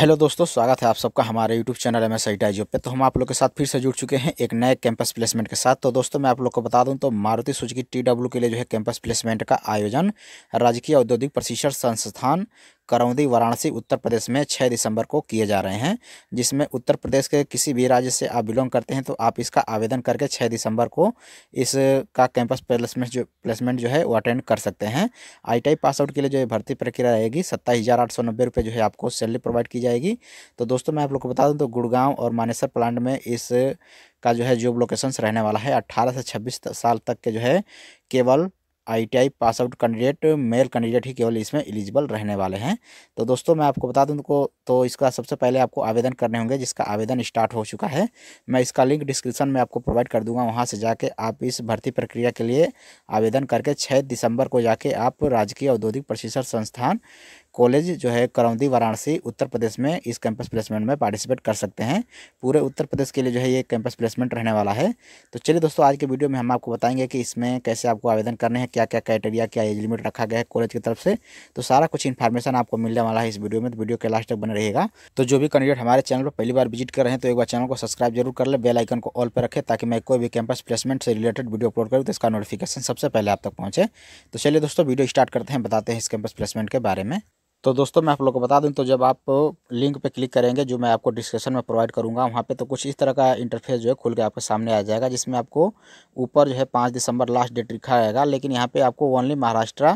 hello दोस्तों स्वागत है आप सबका हमारे YouTube channel M S I पे तो हम आप लोग के साथ फिर से जुड़ चुके हैं एक नए कैंपस प्लेसमेंट के साथ तो दोस्तों मैं आप लोग को बता दूं तो मारुति सुजुकी टी डब्ल्यू के लिए जो है कैंपस प्लेसमेंट का आयोजन राजकीय औद्योगिक प्रशिक्षण संस्थान करौंदी वाराणसी उत्तर प्रदेश में छः दिसंबर को किए जा रहे हैं जिसमें उत्तर प्रदेश के किसी भी राज्य से आप बिलोंग करते हैं तो आप इसका आवेदन करके छः दिसंबर को इसका कैंपस प्लेसमेंट जो प्लेसमेंट जो है वो अटेंड कर सकते हैं आई पास आउट के लिए जो है भर्ती प्रक्रिया रहेगी सत्ताईस हज़ार आठ सौ नब्बे रुपये जो है आपको सैलरी प्रोवाइड की जाएगी तो दोस्तों मैं आप लोग को बता दूँ तो गुड़गांव और मानेसर प्लांट में इस का जो है जॉब लोकेशंस रहने वाला है अट्ठारह से छब्बीस साल तक के जो है केवल ITI pass out candidate male candidate ही केवल इसमें एलिजिबल रहने वाले हैं तो दोस्तों मैं आपको बता दूं तो तो इसका सबसे पहले आपको आवेदन करने होंगे जिसका आवेदन स्टार्ट हो चुका है मैं इसका लिंक डिस्क्रिप्शन में आपको प्रोवाइड कर दूंगा वहाँ से जाके आप इस भर्ती प्रक्रिया के लिए आवेदन करके छः दिसंबर को जाके आप राजकीय औद्योगिक प्रशिक्षण संस्थान कॉलेज जो है करौंदी वाराणसी उत्तर प्रदेश में इस कैंपस प्लेसमेंट में पार्टिसिपेट कर सकते हैं पूरे उत्तर प्रदेश के लिए जो है ये कैंपस प्लेसमेंट रहने वाला है तो चलिए दोस्तों आज के वीडियो में हम आपको बताएंगे कि इसमें कैसे आपको आवेदन करने हैं क्या क्या क्राइटेरिया क्या एज लिमिट रखा गया है कॉलेज की तरफ से तो सारा कुछ इन्फॉर्मेशन आपको मिलने वाला है इस वीडियो में तो वीडियो के लास्ट तक बने रहेगा तो जो भी कैंडिडेट हमारे चैनल पर पहली बार विजिट कर रहे हैं तो एक बार चैनल को सब्सक्राइब जरूर कर ले बेलाइकन को ऑल पर रखें ताकि मैं कोई भी कैंपस प्लेसमेंट से रिलेटेड वीडियो अपलोड करूँ तो इसका नोटिफिकेशन सबसे पहले आप तक पहुँचे तो चलिए दोस्तों वीडियो स्टार्ट करते हैं बताते हैं इस कैंपस प्लेसमेंट के बारे में तो दोस्तों मैं आप लोग को बता दूं तो जब आप लिंक पे क्लिक करेंगे जो मैं आपको डिस्क्रिप्शन में प्रोवाइड करूंगा वहाँ पे तो कुछ इस तरह का इंटरफेस जो है खुल के आपके सामने आ जाएगा जिसमें आपको ऊपर जो है पाँच दिसंबर लास्ट डेट लिखा रहेगा लेकिन यहाँ पे आपको ओनली महाराष्ट्र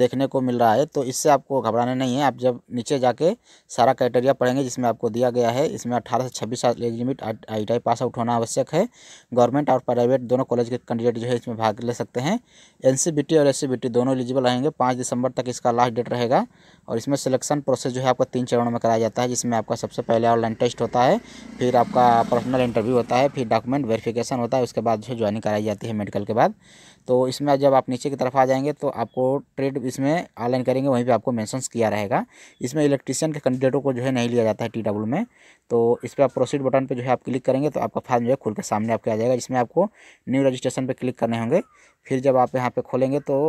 देखने को मिल रहा है तो इससे आपको घबराना नहीं है आप जब नीचे जाके सारा क्राइटेरिया पढ़ेंगे जिसमें आपको दिया गया है इसमें अठारह से छब्बीस age limit I T pass out होना आवश्यक है गवर्नमेंट और प्राइवेट दोनों कॉलेज के कैंडिडेट जो है इसमें भाग ले सकते हैं एन और एस दोनों एलिजिबल रहेंगे पाँच दिसंबर तक इसका लास्ट डेट रहेगा और इसमें इसमें सिलेक्शन प्रोसेस जो है आपका तीन चरणों में कराया जाता है जिसमें आपका सबसे पहले ऑनलाइन टेस्ट होता है फिर आपका पर्सनल इंटरव्यू होता है फिर डॉक्यूमेंट वेरिफिकेशन होता है उसके बाद जो है ज्वाइनिंग कराई जाती है मेडिकल के बाद तो इसमें जब आप नीचे की तरफ आ जाएंगे तो आपको ट्रेड इसमें ऑनलाइन करेंगे वहीं पर आपको मैंसन्स किया रहेगा इसमें इलेक्ट्रीशियन के कैंडिडेटों को जो है नहीं लिया जाता है टी डब्ल्यू में तो इस पर आप प्रोसीड बटन पर जो है आप क्लिक करेंगे तो आपका फार्म जो है खुलकर सामने आपके आ जाएगा जिसमें आपको न्यू रजिस्ट्रेशन पर क्लिक करने होंगे फिर जब आप यहाँ पर खोलेंगे तो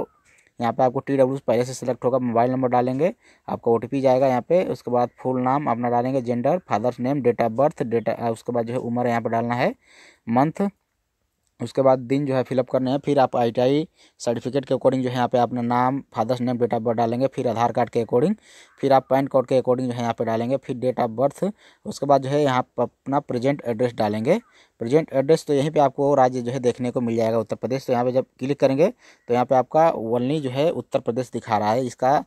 यहाँ पे आपको टी डब्ल्यू पहले से सिलेक्ट होगा मोबाइल नंबर डालेंगे आपका ओ जाएगा यहाँ पे उसके बाद फुल नाम अपना डालेंगे gender father's name date of birth date उसके बाद जो है उम्र यहाँ पर डालना है मंथ उसके बाद दिन जो है फिलअप करने हैं फिर आप आईटीआई सर्टिफिकेट के अकॉर्डिंग जो है यहाँ पे अपना नाम father's name date of birth डालेंगे फिर आधार कार्ड के अकॉर्डिंग फिर आप पैन कार्ड के अकॉर्डिंग जो है यहाँ पे डालेंगे फिर डेट ऑफ बर्थ उसके बाद जो है यहाँ पर अपना प्रेजेंट एड्रेस डालेंगे प्रेजेंट एड्रेस तो यहीं पर आपको राज्य जो है देखने को मिल जाएगा उत्तर प्रदेश तो यहाँ पर जब क्लिक करेंगे तो यहाँ पर आपका वलनी जो है उत्तर प्रदेश दिखा रहा है इसका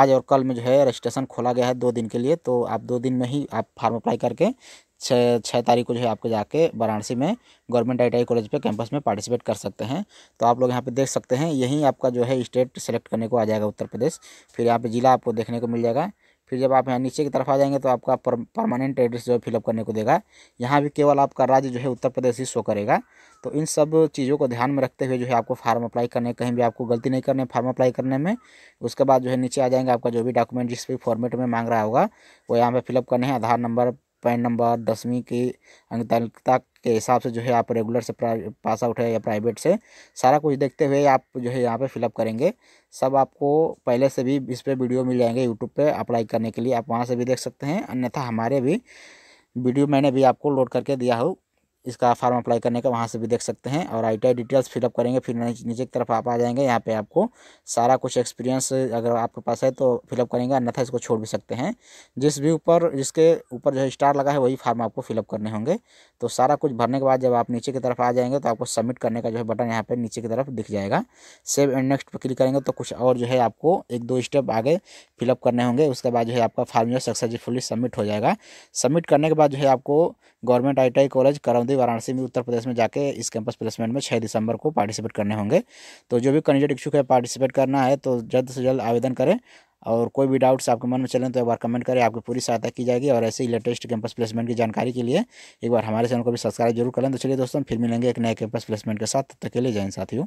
आज और कल में जो है रजिस्ट्रेशन खोला गया है दो दिन के लिए तो आप दो दिन में ही आप फार्म अप्लाई करके छः छः तारीख को जो है आपको जाके वाराणसी में गवर्नमेंट आई कॉलेज पे कैंपस में पार्टिसिपेट कर सकते हैं तो आप लोग यहाँ पे देख सकते हैं यहीं आपका जो है स्टेट सेलेक्ट करने को आ जाएगा उत्तर प्रदेश फिर यहाँ पे ज़िला आपको देखने को मिल जाएगा फिर जब आप यहाँ नीचे की तरफ आ जाएंगे तो आपका पर, परमानेंट एड्रेस जो है फिलअप करने को देगा यहाँ भी केवल आपका राज्य जो है उत्तर प्रदेश ही शो करेगा तो इन सब चीज़ों को ध्यान में रखते हुए जो है आपको फार्म अप्लाई करने कहीं भी आपको गलती नहीं करने फार्म अप्लाई करने में उसके बाद जो है नीचे आ जाएंगे आपका जो भी डॉक्यूमेंट जिस भी फॉर्मेट में मांग रहा होगा वो यहाँ पर फिलअप करने हैं आधार नंबर पैन नंबर दसवीं के अंकता के हिसाब से जो है आप रेगुलर से पास आउट है या प्राइवेट से सारा कुछ देखते हुए आप जो है यहाँ पे फिलअप करेंगे सब आपको पहले से भी इस पर वीडियो मिल जाएंगे यूट्यूब पे अप्लाई करने के लिए आप वहाँ से भी देख सकते हैं अन्यथा हमारे भी वीडियो मैंने भी आपको लोड करके दिया हो इसका फॉर्म अप्लाई करने का वहाँ से भी देख सकते हैं और आई डिटेल्स फिलअप करेंगे फिर नीचे की तरफ आप आ जाएंगे यहाँ पे आपको सारा कुछ एक्सपीरियंस अगर आपके पास है तो फिलअप करेंगे अन्यथा इसको छोड़ भी सकते हैं जिस भी ऊपर जिसके ऊपर जो स्टार लगा है वही फार्म आपको फिलअप करने होंगे तो सारा कुछ भरने के बाद जब आप नीचे की तरफ आ जाएंगे तो आपको सबमिट करने का जो है बटन यहाँ पर नीचे की तरफ दिख जाएगा सेव एंड नेक्स्ट पर क्लिक करेंगे तो कुछ और जो है आपको एक दो स्टेप आगे फिलअप करने होंगे उसके बाद जो है आपका फार्म जो सक्सेसफुली सबमिट हो जाएगा सबमिट करने के बाद जो है आपको गवर्नमेंट आई कॉलेज करौंदी सऊदी वाराणसी में उत्तर प्रदेश में जाके इस कैंपस प्लेसमेंट में छः दिसंबर को पार्टिसिपेट करने होंगे तो जो भी कैंडिडेट इच्छुक है पार्टिसिपेट करना है तो जल्द से जल्द आवेदन करें और कोई भी डाउट्स आपके मन में चलें तो एक बार कमेंट करें आपकी पूरी सहायता की जाएगी और ऐसे ही लेटेस्ट कैंपस प्लेसमेंट की जानकारी के लिए एक बार हमारे चैनल को भी सब्सक्राइब जरूर करें तो चलिए दोस्तों फिर मिलेंगे एक नए कैंपस प्लेसमेंट के साथ तब तक के लिए साथियों